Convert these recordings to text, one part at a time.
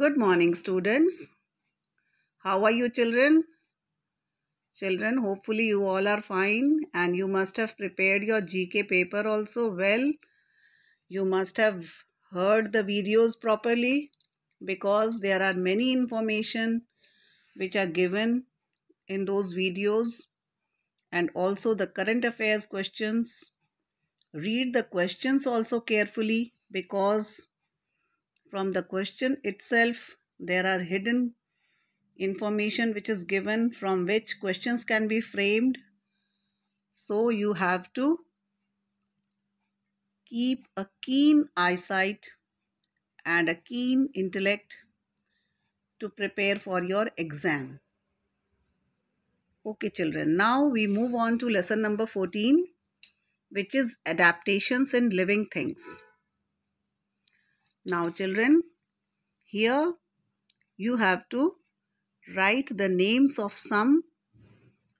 Good morning students. How are you children? Children, hopefully you all are fine and you must have prepared your GK paper also well. You must have heard the videos properly because there are many information which are given in those videos and also the current affairs questions. Read the questions also carefully because from the question itself, there are hidden information which is given from which questions can be framed. So you have to keep a keen eyesight and a keen intellect to prepare for your exam. Okay children, now we move on to lesson number 14 which is adaptations in living things. Now children, here you have to write the names of some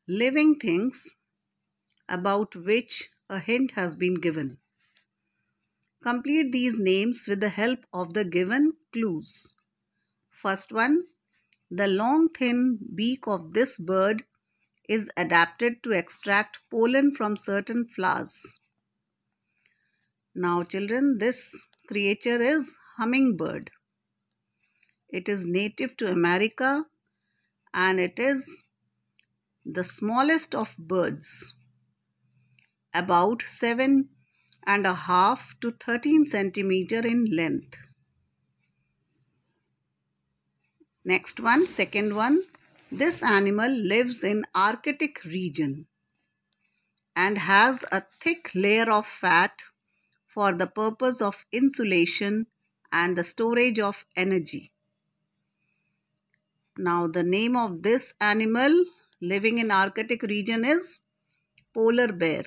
living things about which a hint has been given. Complete these names with the help of the given clues. First one, the long thin beak of this bird is adapted to extract pollen from certain flowers. Now children, this creature is hummingbird. It is native to America and it is the smallest of birds, about 7 and a half to 13 centimeter in length. Next one, second one. This animal lives in Arctic region and has a thick layer of fat for the purpose of insulation and the storage of energy. Now the name of this animal living in Arctic region is polar bear.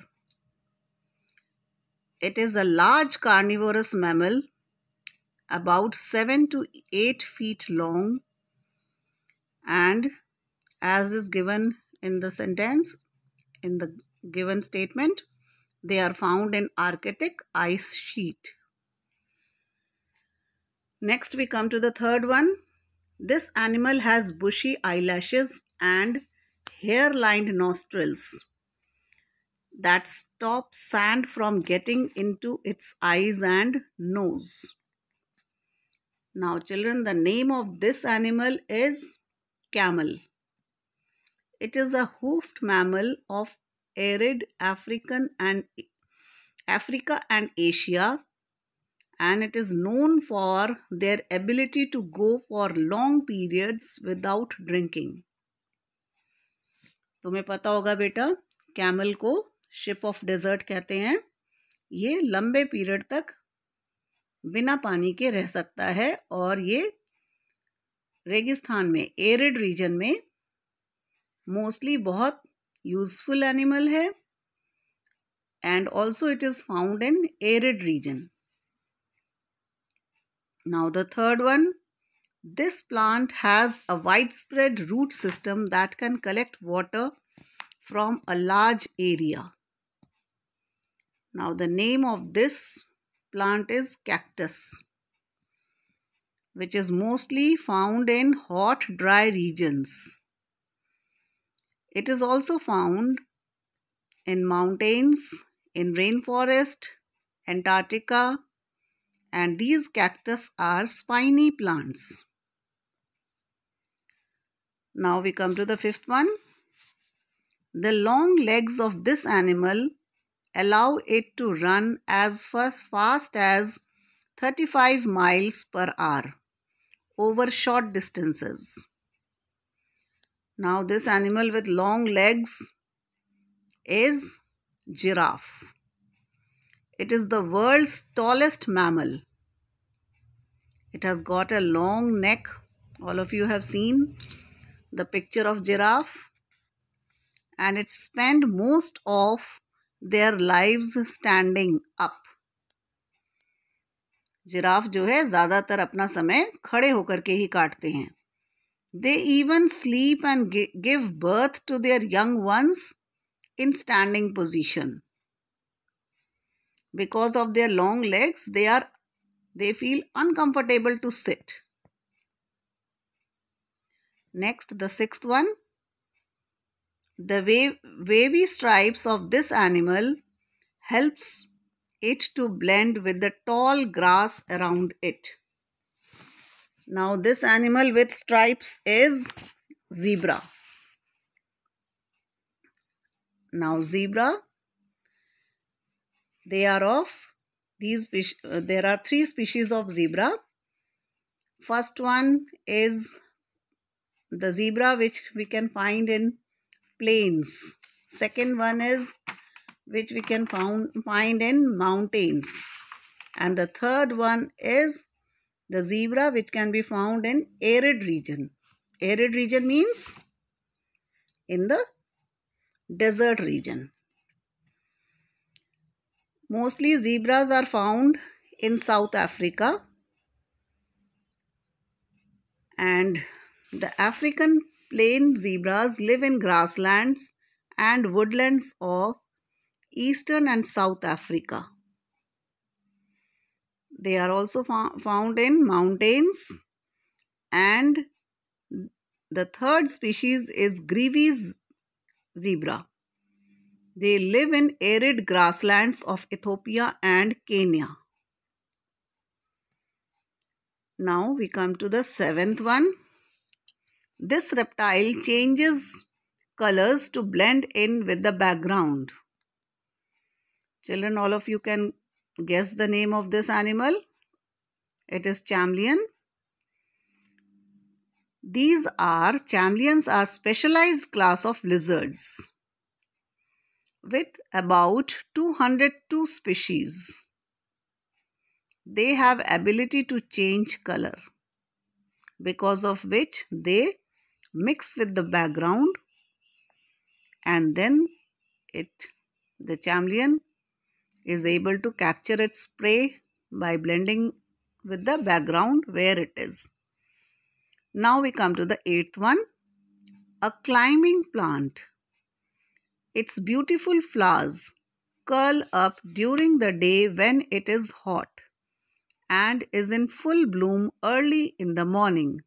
It is a large carnivorous mammal about 7 to 8 feet long and as is given in the sentence in the given statement they are found in Arctic ice sheet. Next we come to the third one. This animal has bushy eyelashes and hair-lined nostrils that stop sand from getting into its eyes and nose. Now children, the name of this animal is camel. It is a hoofed mammal of arid African and Africa and Asia and it is known for their ability to go for long periods without drinking. तुम्हें पता होगा बेटा camel को ship of desert कहते हैं ये लंबे period तक बिना पानी के रह सकता है और ये रेगिस्तान में एरिड रीजन में मोस्टली बहुत useful animal है and also it is found in arid region. Now the third one, this plant has a widespread root system that can collect water from a large area. Now the name of this plant is cactus which is mostly found in hot dry regions. It is also found in mountains, in rainforest, Antarctica, and these cactus are spiny plants. Now we come to the fifth one. The long legs of this animal allow it to run as fast as 35 miles per hour over short distances. Now this animal with long legs is giraffe. It is the world's tallest mammal. It has got a long neck. All of you have seen the picture of giraffe. And it spend most of their lives standing up. Giraffe, जो है ज़्यादातर अपना समय खड़े होकर के ही काटते हैं they even sleep and give birth to their young ones in standing position. Because of their long legs, they are they feel uncomfortable to sit. Next, the sixth one. The wave, wavy stripes of this animal helps it to blend with the tall grass around it. Now this animal with stripes is zebra. Now zebra, they are of these, uh, there are three species of zebra. First one is the zebra which we can find in plains. Second one is which we can found, find in mountains. And the third one is the zebra which can be found in arid region. Arid region means in the desert region. Mostly zebras are found in South Africa and the African plain zebras live in grasslands and woodlands of eastern and South Africa. They are also found in mountains hmm. and the third species is Grevy's zebra. They live in arid grasslands of Ethiopia and Kenya. Now we come to the seventh one. This reptile changes colors to blend in with the background. Children, all of you can Guess the name of this animal? It is chameleon. These are, chameleons are specialized class of lizards with about 202 species. They have ability to change color because of which they mix with the background and then it the chameleon is able to capture its prey by blending with the background where it is. Now we come to the eighth one. A climbing plant. Its beautiful flowers curl up during the day when it is hot and is in full bloom early in the morning.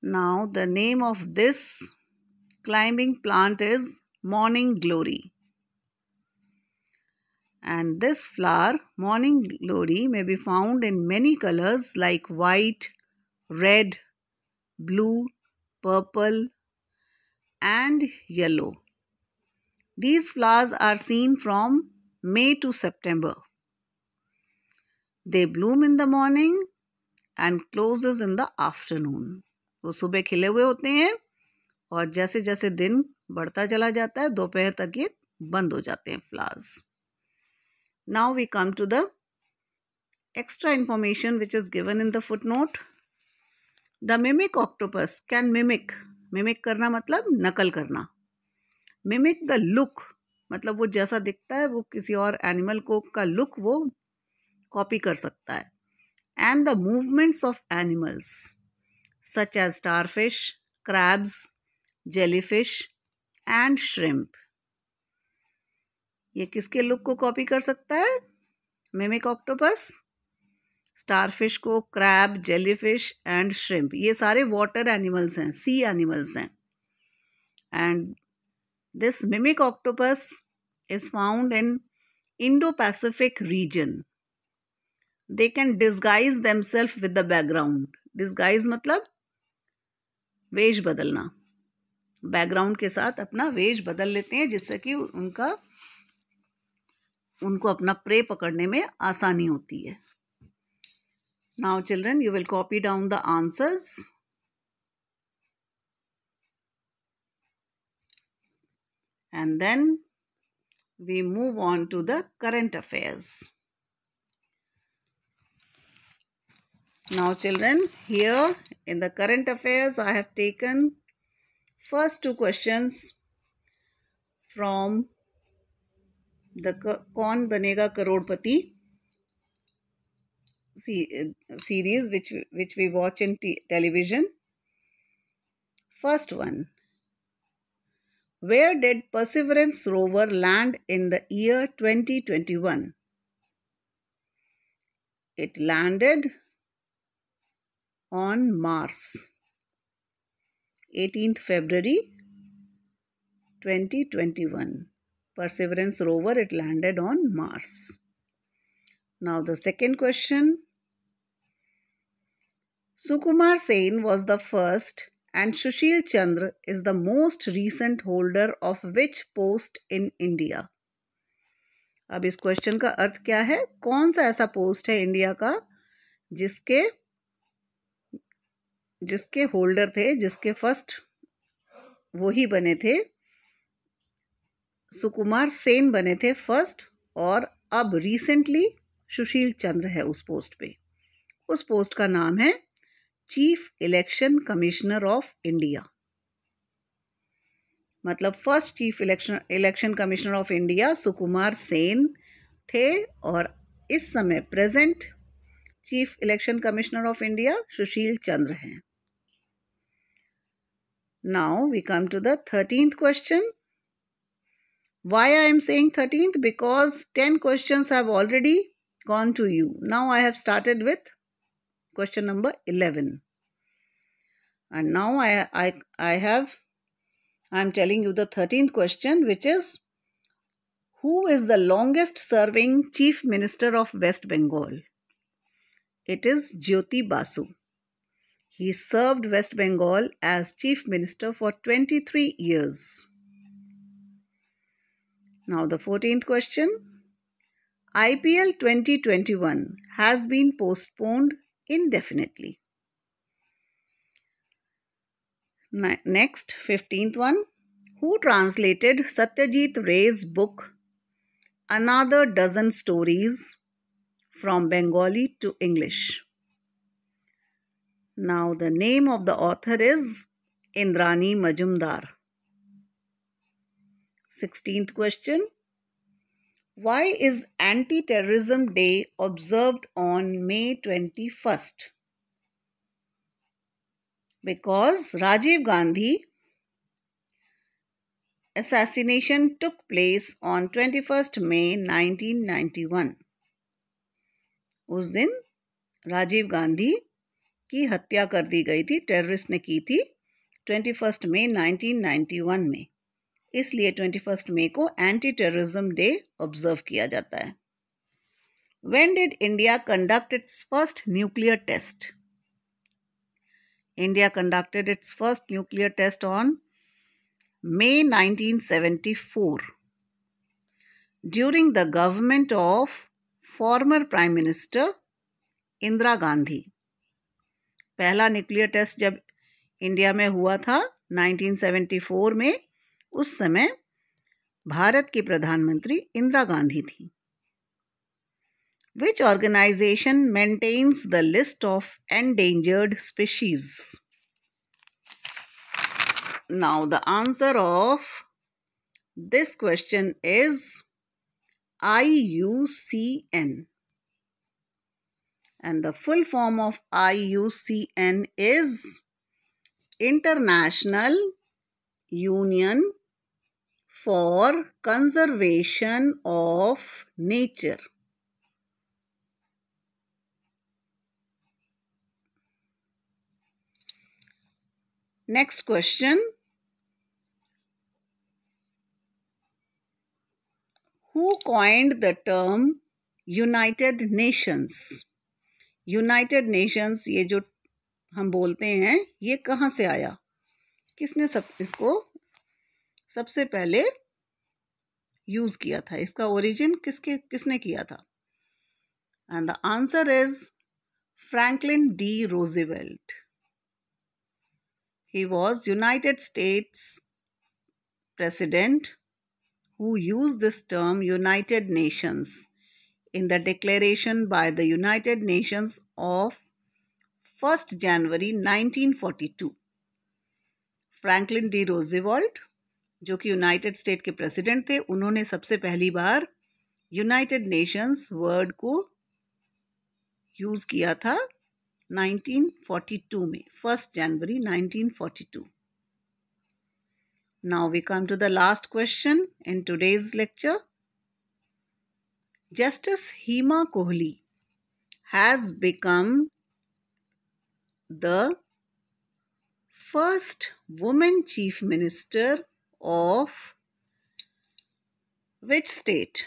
Now the name of this climbing plant is morning glory. And this flower, morning glory, may be found in many colors like white, red, blue, purple, and yellow. These flowers are seen from May to September. They bloom in the morning and closes in the afternoon. वो सुबह खिले हुए होते हैं और जैसे जैसे दिन बढ़ता चला जाता है दोपहर तक ये बंद हो जाते हैं flowers Now we come to the extra information which is given in the footnote. The mimic octopus can mimic. Mimic करना मतलब नकल करना मिमिक द लुक मतलब वो जैसा दिखता है वो किसी और एनिमल को का लुक वो कॉपी कर सकता है and the movements of animals such as starfish crabs jellyfish and shrimp ये किसके लुक को कॉपी कर सकता है मेमिक ऑक्टोपस स्टारफिश को क्रैब जेलीफिश एंड श्रिम्प ये सारे वाटर एनिमल्स हैं सी एनिमल्स हैं and this mimic octopus found in Indo Pacific region they can disguise disguise self with the background disguise मतलब वेश बदलना बैकग्राउंड के साथ अपना वेश बदल लेते हैं जिससे कि उनका उनको अपना प्रे पकड़ने में आसानी होती है now children you will copy down the answers and then we move on to the current affairs now children here in the current affairs I have taken first two questions from The कौन बनेगा करोड़पति series which which we watch in television first one where did perseverance rover land in the year 2021 it landed on mars 18th february 2021 Perseverance rover, it landed on Mars. Now the second question. Sukumar Sen was the first and Sushil Chandra is the most recent holder of which post in India? अब इस question का अर्थ क्या है कौन सा ऐसा post है India का जिसके जिसके होल्डर थे जिसके फर्स्ट वो ही बने थे सुकुमार सेन बने थे फर्स्ट और अब रिसेंटली सुशील चंद्र है उस पोस्ट पे उस पोस्ट का नाम है chief election commissioner of India मतलब first chief election election commissioner of India Sukumar Sen थे और इस समय present chief election commissioner of India Sushil Chandra हैं now we come to the thirteenth question Why I am saying 13th? Because 10 questions have already gone to you. Now I have started with question number 11. And now I, I, I have, I am telling you the 13th question which is Who is the longest serving Chief Minister of West Bengal? It is Jyoti Basu. He served West Bengal as Chief Minister for 23 years. Now the 14th question. IPL 2021 has been postponed indefinitely. Next, 15th one. Who translated Satyajit Ray's book Another Dozen Stories from Bengali to English? Now, the name of the author is Indrani Majumdar. Sixteenth question. Why is Anti-Terrorism Day observed on May 21st? Because Rajiv Gandhi assassination took place on 21st May 1991. उस दिन राजीव गांधी की हत्या कर दी गई थी terrorist ने की थी 21 मई 1991 में इसलिए ट्वेंटी फर्स्ट मे को एंटी टेररिज्म डे ऑब्जर्व किया जाता है when did India conduct its first nuclear test India conducted its first nuclear test on May nineteen seventy four during the government of former prime minister Indira Gandhi पहला nuclear test जब India में हुआ था 1974 में उस समय भारत की प्रधानमंत्री इंदिरा गांधी थी which organisation maintains the list of endangered species now the answer of this question is I N and the full form of I U C N is International Union for Conservation of Nature next question who coined the term United Nations United Nations ये जो हम बोलते हैं ये कहाँ से आया किसने सब इसको सबसे पहले यूज किया था इसका ओरिजिन किसके किसने किया था and the answer is Franklin D Roosevelt he was united states president who used this term united nations in the declaration by the united nations of 1st january 1942 Franklin D Roosevelt जो कि United state के president थे उन्होंने सबसे पहली बार United Nations word को use किया था 1942 में फर्स्ट जनवरी 1942 now we come to the last question in today's lecture Justice Hima Kohli has become the first woman chief minister of which state?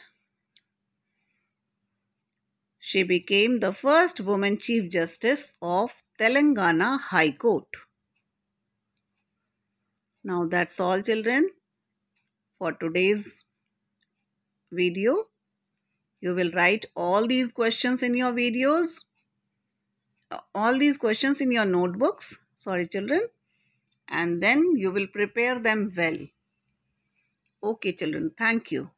She became the first woman Chief Justice of Telangana High Court. Now that's all children for today's video. You will write all these questions in your videos, all these questions in your notebooks. Sorry children and then you will prepare them well. Okay children, thank you.